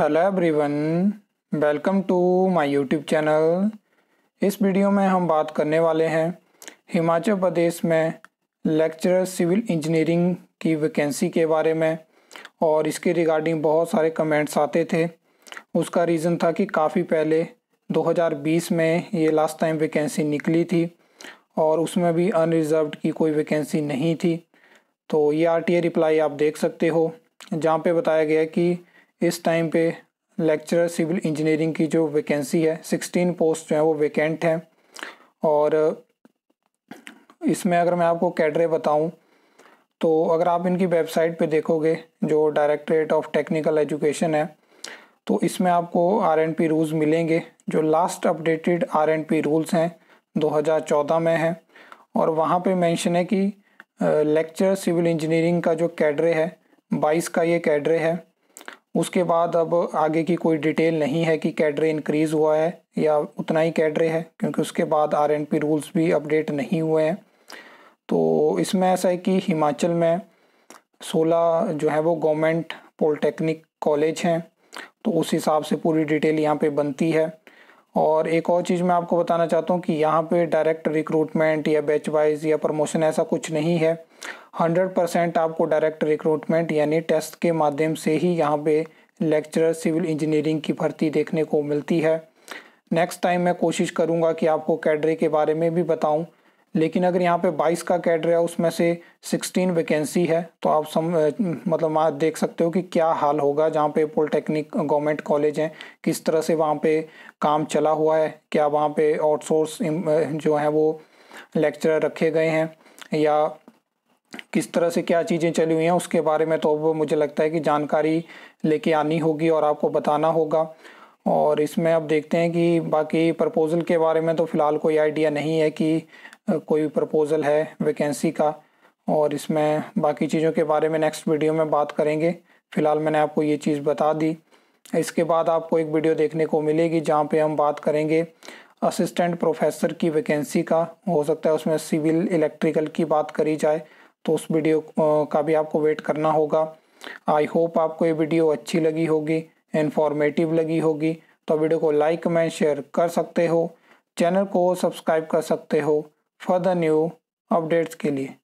hello everyone welcome to my YouTube channel इस video में हम बात करने वाले हैं हिमाचल प्रदेश में लेक्चरर सिविल इंजीनियरिंग की वैकेंसी के बारे में और इसके रिगार्डिंग बहुत सारे कमेंट्स आते थे उसका रीज़न था कि काफ़ी पहले 2020 में ये लास्ट टाइम वैकेंसी निकली थी और उसमें भी अनरिजर्व की कोई वैकेंसी नहीं थी तो ये आर रिप्लाई आप देख सकते हो जहाँ पे बताया गया कि इस टाइम पे लेक्चरर सिविल इंजीनियरिंग की जो वैकेंसी है सिक्सटीन पोस्ट जो है वो वैकेंट हैं और इसमें अगर मैं आपको कैडरे बताऊं तो अगर आप इनकी वेबसाइट पे देखोगे जो डायरेक्टरेट ऑफ टेक्निकल एजुकेशन है तो इसमें आपको आर एंड पी रूल्स मिलेंगे जो last updated R and P rules हैं 2014 में हैं और वहाँ पे मेंशन है कि लेक्चर सिविल इंजीनियरिंग का जो कैडरे है 22 का ये कैडरे है उसके बाद अब आगे की कोई डिटेल नहीं है कि कैडरे इंक्रीज़ हुआ है या उतना ही कैडरे है क्योंकि उसके बाद आर एन पी रूल्स भी अपडेट नहीं हुए हैं तो इसमें ऐसा है कि हिमाचल में 16 जो है वो गवर्नमेंट पॉलिटेक्निक कॉलेज हैं तो उस हिसाब से पूरी डिटेल यहाँ पे बनती है और एक और चीज़ मैं आपको बताना चाहता हूँ कि यहाँ पे डायरेक्ट रिक्रूटमेंट या बैच वाइज या प्रमोशन ऐसा कुछ नहीं है 100 परसेंट आपको डायरेक्ट रिक्रूटमेंट यानी टेस्ट के माध्यम से ही यहाँ पे लेक्चरर सिविल इंजीनियरिंग की भर्ती देखने को मिलती है नेक्स्ट टाइम मैं कोशिश करूँगा कि आपको कैडरे के बारे में भी बताऊँ लेकिन अगर यहाँ पे 22 का कैडर है उसमें से 16 वैकेंसी है तो आप सम मतलब आप देख सकते हो कि क्या हाल होगा जहाँ पे पॉलिटेक्निक गवर्नमेंट कॉलेज हैं किस तरह से वहाँ पे काम चला हुआ है क्या वहाँ पे आउटसोर्स जो है वो लेक्चरर रखे गए हैं या किस तरह से क्या चीज़ें चली हुई हैं उसके बारे में तो अब मुझे लगता है कि जानकारी लेके आनी होगी और आपको बताना होगा और इसमें अब देखते हैं कि बाकी प्रपोज़ल के बारे में तो फ़िलहाल कोई आइडिया नहीं है कि कोई प्रपोज़ल है वैकेंसी का और इसमें बाकी चीज़ों के बारे में नेक्स्ट वीडियो में बात करेंगे फ़िलहाल मैंने आपको ये चीज़ बता दी इसके बाद आपको एक वीडियो देखने को मिलेगी जहाँ पे हम बात करेंगे असिस्टेंट प्रोफेसर की वैकेंसी का हो सकता है उसमें सिविल इलेक्ट्रिकल की बात करी जाए तो उस वीडियो का भी आपको वेट करना होगा आई होप आपको ये वीडियो अच्छी लगी होगी इन्फॉर्मेटिव लगी होगी तो वीडियो को लाइक कमेंट शेयर कर सकते हो चैनल को सब्सक्राइब कर सकते हो फर्दर न्यू अपडेट्स के लिए